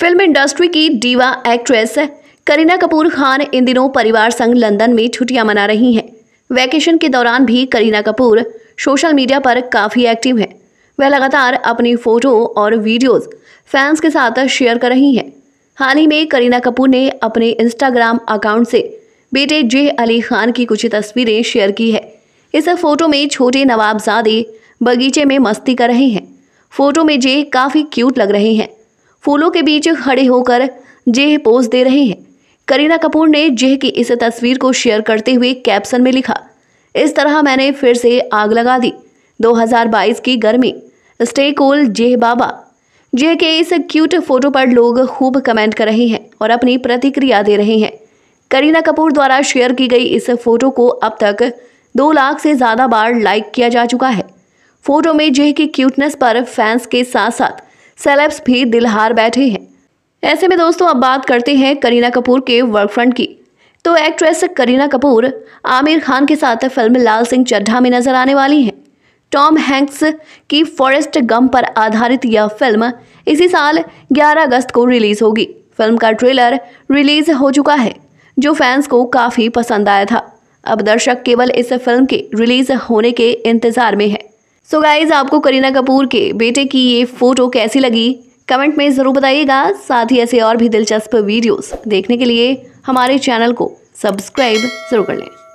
film industry की diva actress Kareena Kapoor Khan इन दिनों परिवार संग लंदन में छुट्टियां मना रही हैं वैकेशन के दौरान भी करीना कपूर सोशल मीडिया पर काफ़ी एक्टिव हैं वह लगातार अपनी फ़ोटो और वीडियोस फैंस के साथ शेयर कर रही हैं हाल ही में करीना कपूर ने अपने इंस्टाग्राम अकाउंट से बेटे जे अली खान की कुछ तस्वीरें शेयर की है इस फोटो में छोटे नवाबजादे बगीचे में मस्ती कर रहे हैं फोटो में जे काफ़ी क्यूट लग रहे हैं फूलों के बीच खड़े होकर जेह पोज दे रहे हैं करीना कपूर ने जेह की इस तस्वीर को शेयर करते हुए कैप्शन में लिखा इस तरह मैंने फिर से आग लगा दी 2022 की गर्मी स्टे कोल जेह बाबा जेह के इस क्यूट फोटो पर लोग खूब कमेंट कर रहे हैं और अपनी प्रतिक्रिया दे रहे हैं करीना कपूर द्वारा शेयर की गई इस फोटो को अब तक दो लाख से ज़्यादा बार लाइक किया जा चुका है फोटो में जेह की क्यूटनेस पर फैंस के साथ साथ सेलेब्स भी दिल हार बैठे हैं ऐसे में दोस्तों अब बात करते हैं करीना कपूर के वर्क फ्रंट की तो एक्ट्रेस करीना कपूर आमिर खान के साथ फिल्म लाल सिंह चड्ढा में नजर आने वाली हैं टॉम हैंक्स की फॉरेस्ट गम पर आधारित यह फिल्म इसी साल 11 अगस्त को रिलीज होगी फिल्म का ट्रेलर रिलीज हो चुका है जो फैंस को काफ़ी पसंद आया था अब दर्शक केवल इस फिल्म के रिलीज होने के इंतज़ार में है सो so गाइज आपको करीना कपूर के बेटे की ये फोटो कैसी लगी कमेंट में ज़रूर बताइएगा साथ ही ऐसे और भी दिलचस्प वीडियोस देखने के लिए हमारे चैनल को सब्सक्राइब ज़रूर कर लें